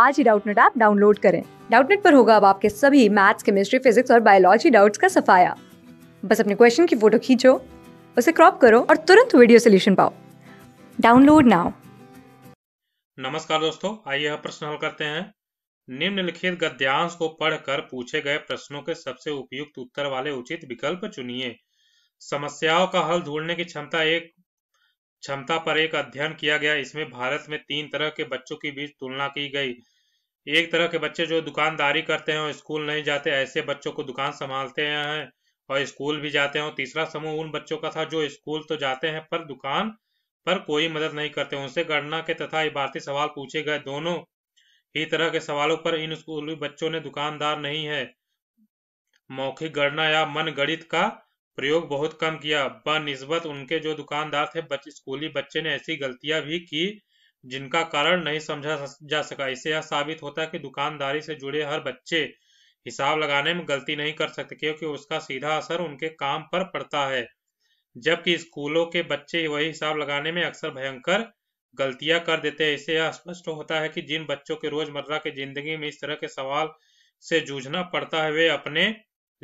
आज ही Doubtnut app download करें डाउटनेट पर होगा अब आपके सभी मैथ्स केमिस्ट्री फिजिक्स और बायोलॉजी डाउट्स का सफाया बस अपने क्वेश्चन की फोटो खींचो उसे क्रॉप करो और तुरंत वीडियो सोल्यूशन पाओ डाउनलोड नाउ नमस्कार दोस्तों आइए यह प्रश्न हल करते हैं निम्नलिखित गद्यांश को पढ़कर पूछे गए प्रश्नों के सबसे उपयुक्त उत्तर वाले उचित विकल्प चुनिए समस्याओं का हल ढूंढने की क्षमता एक क्षमता पर एक अध्ययन किया गया इसमें भारत में तीन तरह के बच्चों के बीच तुलना की गई एक तरह के बच्चे जो दुकानदारी करते हैं और स्कूल नहीं जाते ऐसे बच्चों को दुकान संभालते हैं और स्कूल भी जाते हैं तीसरा समूह उन बच्चों का था जो स्कूल तो जाते हैं पर दुकान पर कोई मदद नहीं करते उनसे गणना के तथा इबारती सवाल पूछे गए दोनों ही तरह के सवालों पर इन स्कूली बच्चों ने दुकानदार नहीं है मौखिक गणना या मन गणित का प्रयोग बहुत कम किया बनस्बत उनके जो दुकानदार थे बच, स्कूली बच्चे ने ऐसी गलतियां भी की जिनका कारण नहीं समझा जा सका इससे यह साबित होता है कि दुकानदारी से जुड़े हर बच्चे हिसाब लगाने में गलती नहीं कर सकते क्योंकि उसका सीधा असर उनके काम पर पड़ता है जबकि स्कूलों के बच्चे वही हिसाब लगाने में अक्सर भयंकर गलतियां कर देते हैं इससे यह स्पष्ट होता है कि जिन बच्चों के रोजमर्रा के जिंदगी में इस तरह के सवाल से जूझना पड़ता है वे अपने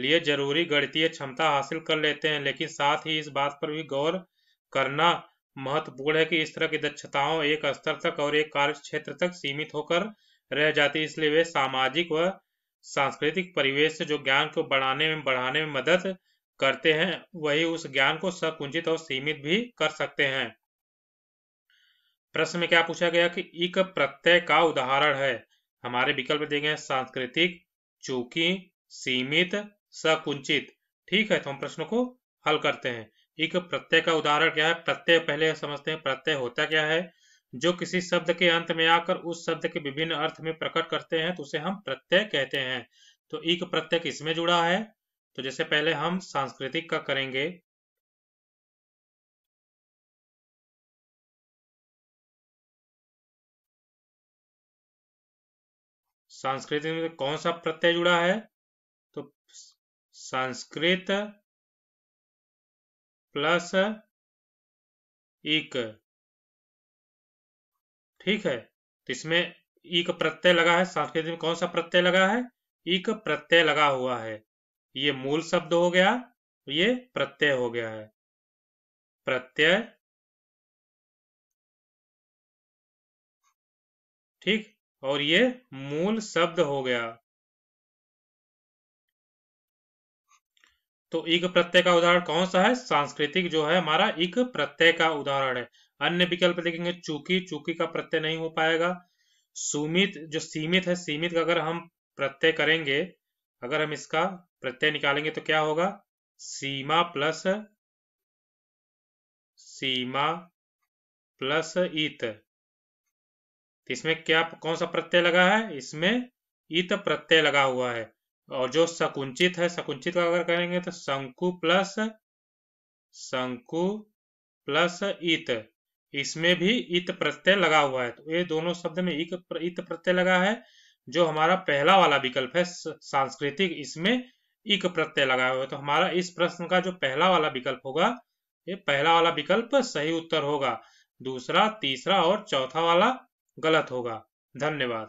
लिए जरूरी गणितीय क्षमता हासिल कर लेते हैं लेकिन साथ ही इस बात पर भी गौर करना महत्वपूर्ण है कि इस तरह की दक्षताओं एक स्तर तक और एक कार्य क्षेत्र तक सीमित होकर रह जाती है इसलिए वे सामाजिक व सांस्कृतिक परिवेश से जो ज्ञान को बढ़ाने में बढ़ाने में मदद करते हैं वही उस ज्ञान को सकुंजित और सीमित भी कर सकते हैं प्रश्न में क्या पूछा गया कि एक प्रत्यय का उदाहरण है हमारे विकल्प देखे हैं सांस्कृतिक चूकी सीमित सकुंचित ठीक है तो हम प्रश्न को हल करते हैं एक प्रत्यय का उदाहरण क्या है प्रत्यय पहले समझते हैं प्रत्यय होता क्या है जो किसी शब्द के अंत में आकर उस शब्द के विभिन्न अर्थ में प्रकट करते हैं तो उसे हम प्रत्यय कहते हैं तो एक प्रत्यय किसमें जुड़ा है तो जैसे पहले हम सांस्कृतिक का करेंगे सांस्कृतिक में कौन सा प्रत्यय जुड़ा है संस्कृत प्लस इक ठीक है तो इसमें इक प्रत्यय लगा है संस्कृत में कौन सा प्रत्यय लगा है इक प्रत्यय लगा हुआ है ये मूल शब्द हो गया ये प्रत्यय हो गया है प्रत्यय ठीक और ये मूल शब्द हो गया तो इक प्रत्यय का उदाहरण कौन सा है सांस्कृतिक जो है हमारा इक प्रत्यय का उदाहरण है अन्य विकल्प देखेंगे चूकी चूकी का प्रत्यय नहीं हो पाएगा सुमित जो सीमित है सीमित का अगर हम प्रत्यय करेंगे अगर हम इसका प्रत्यय निकालेंगे तो क्या होगा सीमा प्लस सीमा प्लस इत तो इसमें क्या कौन सा प्रत्यय लगा है इसमें इत प्रत्यय लगा हुआ है और जो सकुंचित है सकुंचित का अगर करेंगे तो शंकु प्लस शंकु प्लस इत इसमें भी इत प्रत्यय लगा हुआ है तो ये दोनों शब्द में एक इत प्रत्यय लगा है जो हमारा पहला वाला विकल्प है सांस्कृतिक इसमें इक प्रत्यय लगा हुआ है तो हमारा इस प्रश्न का जो पहला वाला विकल्प होगा ये पहला वाला विकल्प सही उत्तर होगा दूसरा तीसरा और चौथा वाला गलत होगा धन्यवाद